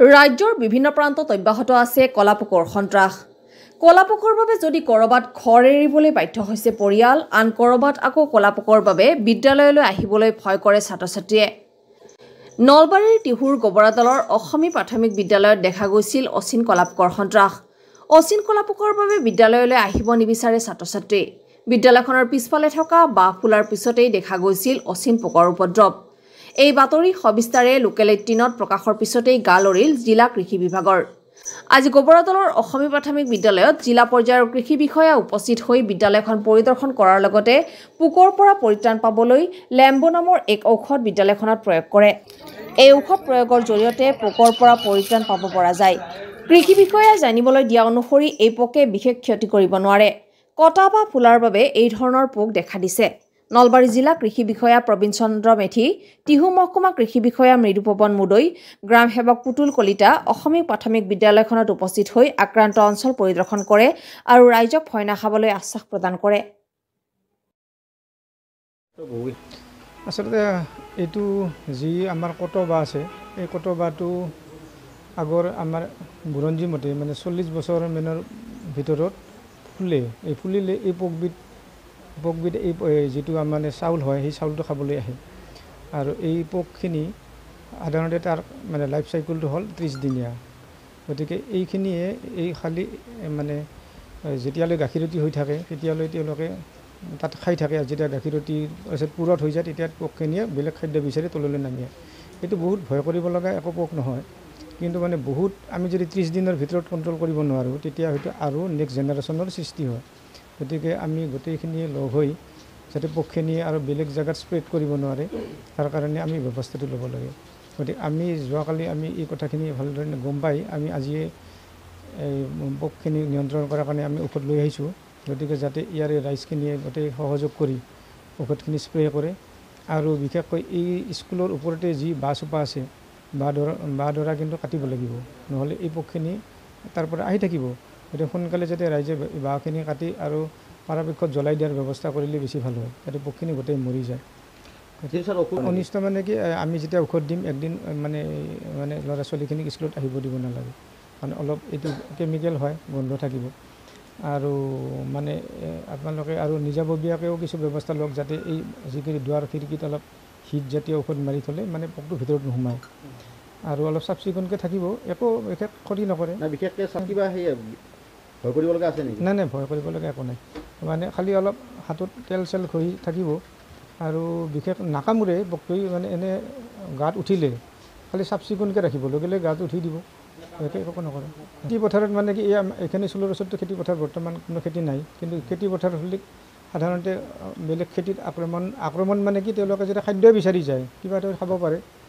ৰাজ্যৰ বিভিন্ন প্ৰান্তত অব্যাহত আছে কলাপোকৰ সন্ত্ৰাস কলাপোকৰ বাবে যদি ক'ৰবাত ঘৰ এৰিবলৈ বাধ্য হৈছে পৰিয়াল আন ক'ৰবাত আকৌ কলাপোকৰ বাবে বিদ্যালয়লৈ আহিবলৈ ভয় কৰে ছাত্ৰ ছাত্ৰীয়ে নলবাৰীৰ টিহুৰ গোবৰাতলৰ অসমী প্ৰাথমিক বিদ্যালয়ত দেখা গৈছিল অচিন কলাপোকৰ সন্ত্ৰাস অচিন কলাপোকৰ বাবে বিদ্যালয়লৈ আহিব নিবিচাৰে ছাত্ৰ ছাত্ৰী বিদ্যালয়খনৰ পিছফালে থকা বাঁহ ফুলাৰ পিছতেই দেখা গৈছিল অচিন পোকৰ উপদ্ৰৱ এই বাতৰি সবিস্তাৰে লোকেল এইটিনত প্ৰকাশৰ পিছতেই গা লৰিল জিলা কৃষি বিভাগৰ আজি গোবৰাতলৰ অসমী প্ৰাথমিক বিদ্যালয়ত জিলা পৰ্যায়ৰ কৃষি বিষয়া উপস্থিত হৈ বিদ্যালয়খন পৰিদৰ্শন কৰাৰ লগতে পোকৰ পৰা পৰিত্ৰাণ পাবলৈ লেম্বু নামৰ এক ঔষধ বিদ্যালয়খনত প্ৰয়োগ কৰে এই ঔষধ প্ৰয়োগৰ জৰিয়তে পোকৰ পৰা পৰিত্ৰাণ পাব পৰা যায় কৃষি বিষয়াই জানিবলৈ দিয়া অনুসৰি এই পোকে বিশেষ ক্ষতি কৰিব নোৱাৰে কটা বা ফুলাৰ বাবে এই ধৰণৰ পোক দেখা দিছে নলবাৰী জিলা কৃষি বিষয়া প্ৰবীণ চন্দ্ৰ মেথি টিহু মহকুমা কৃষি বিষয়া মৃদুপৱন মুদৈ গ্ৰাম সেৱক পুতুল কলিতা অসমীয়া প্ৰাথমিক বিদ্যালয়খনত উপস্থিত হৈ আক্ৰান্ত অঞ্চল পৰিদৰ্শন কৰে আৰু ৰাইজক ভয় নাখাবলৈ আশ্বাস প্ৰদান কৰে আচলতে এইটো যি আমাৰ কটবা আছে এই কটবাটো আগৰ আমাৰ বুৰঞ্জী মতে মানে চল্লিছ বছৰমানৰ ভিতৰত ফুলে এই ফুলিলে এই পোকবিধ পোকবিধ এই যিটো মানে চাউল হয় সেই চাউলটো খাবলৈ আহে আৰু এই পোকখিনি সাধাৰণতে তাৰ মানে লাইফ চাইকেলটো হ'ল ত্ৰিছ দিনীয়া গতিকে এইখিনিয়ে এই খালী মানে যেতিয়ালৈ গাখীৰতি হৈ থাকে তেতিয়ালৈ তেওঁলোকে তাত খাই থাকে যেতিয়া গাখীৰতি তাৰপিছত পূৰত হৈ যায় তেতিয়া পোকখিনিয়ে বেলেগ খাদ্য বিচাৰি তললৈ নামিয়ে এইটো বহুত ভয় কৰিব লগা একো পোক নহয় কিন্তু মানে বহুত আমি যদি ত্ৰিছ দিনৰ ভিতৰত কণ্ট্ৰল কৰিব নোৱাৰোঁ তেতিয়া হয়তো আৰু নেক্সট জেনেৰেশ্যনৰ সৃষ্টি হয় গতিকে আমি গোটেইখিনিয়ে লগ হৈ যাতে পক্ষীখিনি আৰু বেলেগ জেগাত স্প্ৰেড কৰিব নোৱাৰে তাৰ কাৰণে আমি ব্যৱস্থাটো ল'ব লাগে গতিকে আমি যোৱাকালি আমি এই কথাখিনি ভালধৰণে গম পাই আমি আজিয়ে এই পক্ষীখিনি নিয়ন্ত্ৰণ কৰাৰ কাৰণে আমি ঔষধ লৈ আহিছোঁ গতিকে যাতে ইয়াৰে ৰাইজখিনিয়ে গোটেই সহযোগ কৰি ঔষধখিনি স্প্ৰে কৰে আৰু বিশেষকৈ এই স্কুলৰ ওপৰতে যি বাঁহ চোপা আছে বাঁহ দৰা বাঁহ দৰা কিন্তু কাটিব লাগিব নহ'লে এই পক্ষীখিনি তাৰ পৰা আহি থাকিব গতিকে সোনকালে যাতে ৰাইজে বাঁহখিনি কাটি আৰু পাৰাপক্ষত জ্বলাই দিয়াৰ ব্যৱস্থা কৰিলে বেছি ভাল হয় তাতে পোকখিনি গোটেই মৰি যায় অনিষ্ট মানে কি আমি যেতিয়া ঔষধ দিম একদিন মানে মানে ল'ৰা ছোৱালীখিনিক স্কুলত আহিব দিব নালাগে মানে অলপ এইটো কেমিকেল হয় গোন্ধ থাকিব আৰু মানে আপোনালোকে আৰু নিজাববীয়াকৈও কিছু ব্যৱস্থা লওক যাতে এই যিখিনি দুৱাৰ খিৰিকীত অলপ হিট জাতীয় ঔষধ মাৰি থ'লে মানে পোকটো ভিতৰত নোসোমায় আৰু অলপ চাফ চিকুণকৈ থাকিব একো বিশেষ ক্ষতি নকৰে বিশেষকৈ ভয় কৰিবলগীয়া আছে নেকি নাই নাই ভয় কৰিবলগীয়া একো নাই মানে খালি অলপ হাতত তেল চেল ঘঁহি থাকিব আৰু বিশেষ নাকামোৰে বক্তি মানে এনে গাত উঠিলে খালি চাফ চিকুণকৈ ৰাখিব লগে লগে গাত উঠি দিব একো নকৰে খেতি পথাৰত মানে কি এয়া এইখিনি চলোৰ ওচৰততো খেতিপথাৰ বৰ্তমান কোনো খেতি নাই কিন্তু খেতিপথাৰ হ'লে সাধাৰণতে বেলেগ খেতিত আক্ৰমণ আক্ৰমণ মানে কি তেওঁলোকে যেতিয়া খাদ্যই বিচাৰি যায় কিবা এটা খাব পাৰে